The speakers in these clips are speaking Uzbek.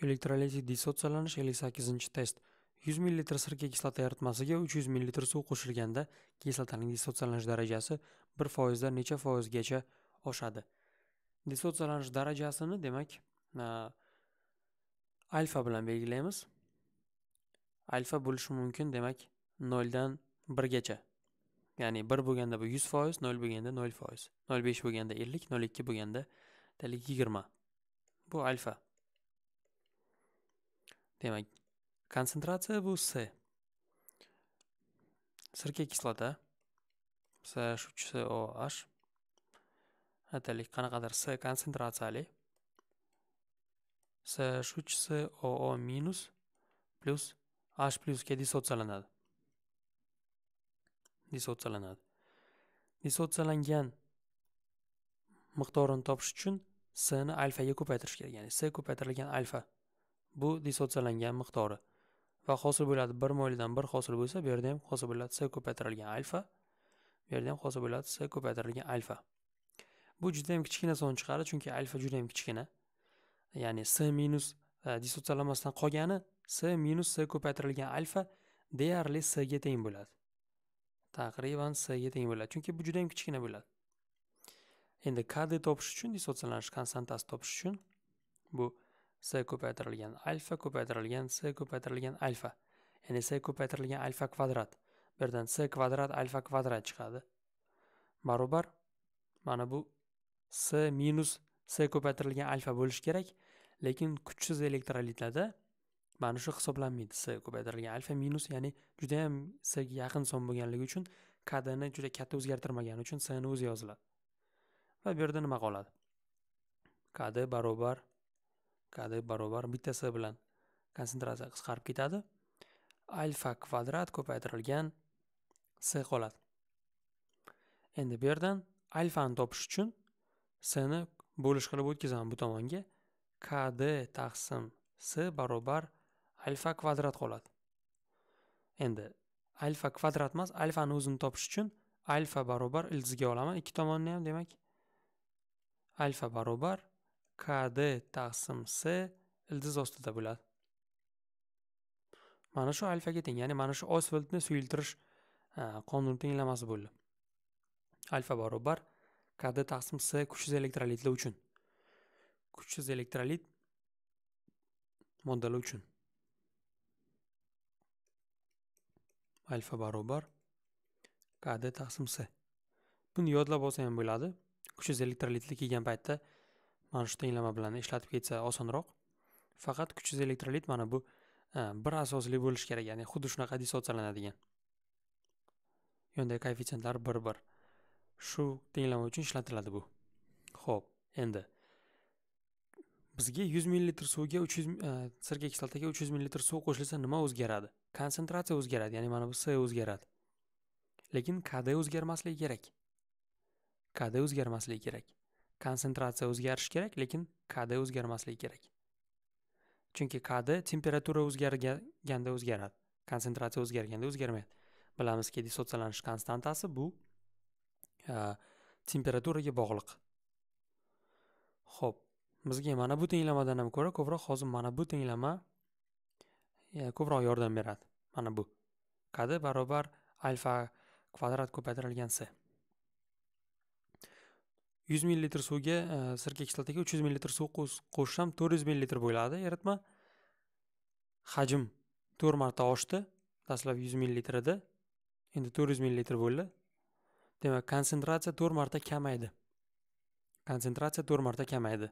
Elektrolitik dissotsialanish 58-test. 100 ml sirka kislota yaritmasiga 300 ml suv qo'shilganda kislotaning dissotsialanish darajasi 1% dan necha foizgacha oshadi. Dissotsialanish darajasini, demak, alfa bilan belgilaymiz. Alfa bo'lishi mumkin, demak, 0 dan 1 gacha. Ya'ni 1 bo'lganda bu 100%, 0 bo'lganda 0%, 0.5 bo'lganda 50, 0.2 bo'lganda 20. Bu alfa. demak konsentratsiya bu s sirka kislota CH3COH aytaylik qanaqadir s konsentratsiyali CH3COO minus plyus h plyusga dissotsiyalanadi dissotsiyalanadi dissotsiyalangan miqdorini topish uchun s ni alfaga ko'paytirish kerak ya'ni s ko'paytirilgan alfa bu dissotsiyalangan miqdori va hosil bo'ladi bir moldan bir hosil bo'lsa bu yerda ham hosil bo'ladi s ko'paytirilgan alfa bu yerda ham hosil bo'ladi s ko'paytirilgan alfa bu juda yam kichkina son chiqadi chunki alfa juda yam kichkina ya'ni s minus e, dissotsiyalanmasdan qolgani s minus s ko'paytirilgan alfa deyarli s ga teng bo'ladi taqriban s ga teng bo'ladi chunki bu juda yam kichkina bo'ladi endi kd topish uchun dissotsialanish konstantasi topish uchun bu s ko'paytirilgan alfa ko'paytirilgan s ko'paytirilgan alfa ya'ni s ko'paytirilgan alfa kvadrat bu yerdan s kvadrat alfa kvadrat chiqadi barobar mana bu s minus s ko'paytirilgan alfa bo'lishi kerak lekin kuchsiz elektrolitlarda mana shu hisoblanmaydi s ko'paytirilgan alfa minus ya'ni judayam ga yaqin son bo'lganligi uchun kadni juda katta o'zgartirmagani uchun sni o'zi yoziladi va bu yerda nima qoladi kd barobar kd barobar bittasi bilan konsentratsiya qisqarib ketadi alfa kvadrat ko'paytirilgan s qoladi endi bu yerdan alfani topish uchun ni bo'lish qilib o'tkazaman bu tomonga kd taqsim s barobar alfa kvadrat qoladi endi alfa kvadrat emas alfani o'zini topish uchun alfa barobar ildiziga olaman ikki tomonni ham demak alfa barobar kd taqsim C ildiz ostida bo'ladi mana shu alfaga teng ya'ni mana shu osfiltni suyultirish qonun tenglamasi bo'ldi alfa barobar kd taqsim C kuchsiz elektrolitlar uchun kuchsiz elektrolit moddalar uchun alfa barobar kd taqsim C. buni yodlab olsa ham bo'ladi kuchsiz elektrolitlar kelgan paytda mana shu tenglama bilan ishlatib ketsa osonroq faqat kuchsiz elektrolit mana bu bir asosli bo'lishi kerak ya'ni xuddi shunaqa dissotsiyalanadigan yondagi koeffitsientlar bir bir shu tenglama uchun ishlatiladi bu ho'p endi bizga yuz millilitr suvga uch yuz e, sirka kislotaga uch yuz millilitr suv qo'shilsa nima o'zgaradi konsentratsiya o'zgaradi ya'ni mana bu s o'zgaradi lekin kd o'zgarmasligi kerak kd o'zgarmasligi kerak konsentratsiya o'zgarishi kerak lekin kd o'zgarmasligi kerak chunki kd temperatura o'zgarganda o'zgaradi konsentratsiya o'zgarganda o'zgarmaydi bilamizki dissotsialanish konstantasi bu e, temperaturaga bog'liq ho'p bizga mana bu tenglamadan ham ko'ra ko'proq hozir mana bu tenglama e, ko'proq yordam beradi mana bu kd barobar alfa kvadrat ko'paytirilgan s yuz millilitr suvga e, sirka kislotaga uch yuz millilitr suv qo'shsam to'rt yuz millilitr bo'ladi eritma hajm to'rt marta oshdi dastlab yuz millilitr edi endi to'rt yuz millilitr bo'ldi demak konsentratsiya to'rt marta kamaydi konsentratsiya to'rt marta kamaydi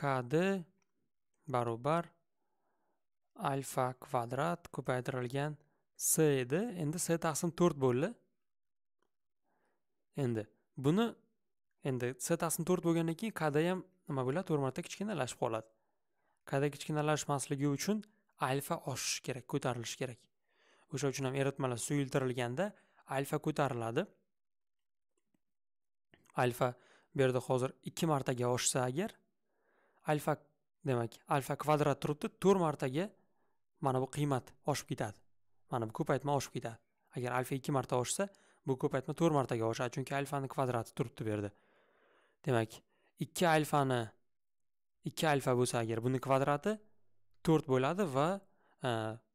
kd barobar alfa kvadrat ko'paytirilgan s edi endi s taqsim to'rt bo'ldi endi buni endi setasini to'rt bo'lgandan keyin kada ham nima bo'ladi to'rt marta kichkinalashib qoladi kada kichkinalashmasligi uchun alfa oshishi kerak ko'tarilishi kerak o'sha uchun ham eritmalar suyultirilganda alfa ko'tariladi alfa bu yerda hozir ikki martaga oshsa agar alfa demak alfa kvadrat turibdi to'rt martaga mana bu qiymat oshib ketadi mana bu ko'paytma oshib ketadi agar alfa ikki marta oshsa bu ko'paytma to'rt martaga oshadi chunki alfani kvadrati turibdi bu yerda demak 2 alfani 2 alfa bo'lsa agar buni kvadrati 4 bo'ladi va e,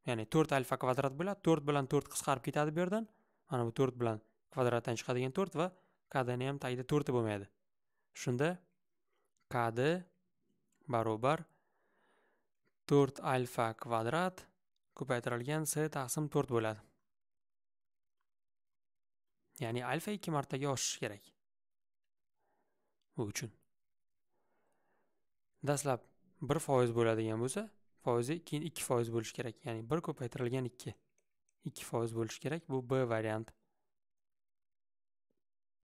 ya'ni 4 alfa kvadrat bo'ladi 4 bilan 4 qisqarib ketadi bu yerdan mana bu 4 bilan kvadratdan chiqadigan 4 va kadani ham tagida 4 bo'lmaydi shunda kd barobar 4 alfa kvadrat ko'paytirilgan s taqsim 4 bo'ladi ya'ni alfa 2 martaga oshish kerak u uchun dastlab bir foiz bo'ladigan bo'lsa foizi keyin ikki foiz bo'lishi kerak ya'ni bir ko'paytirilgan ikki ikki foiz bo'lishi kerak bu b variant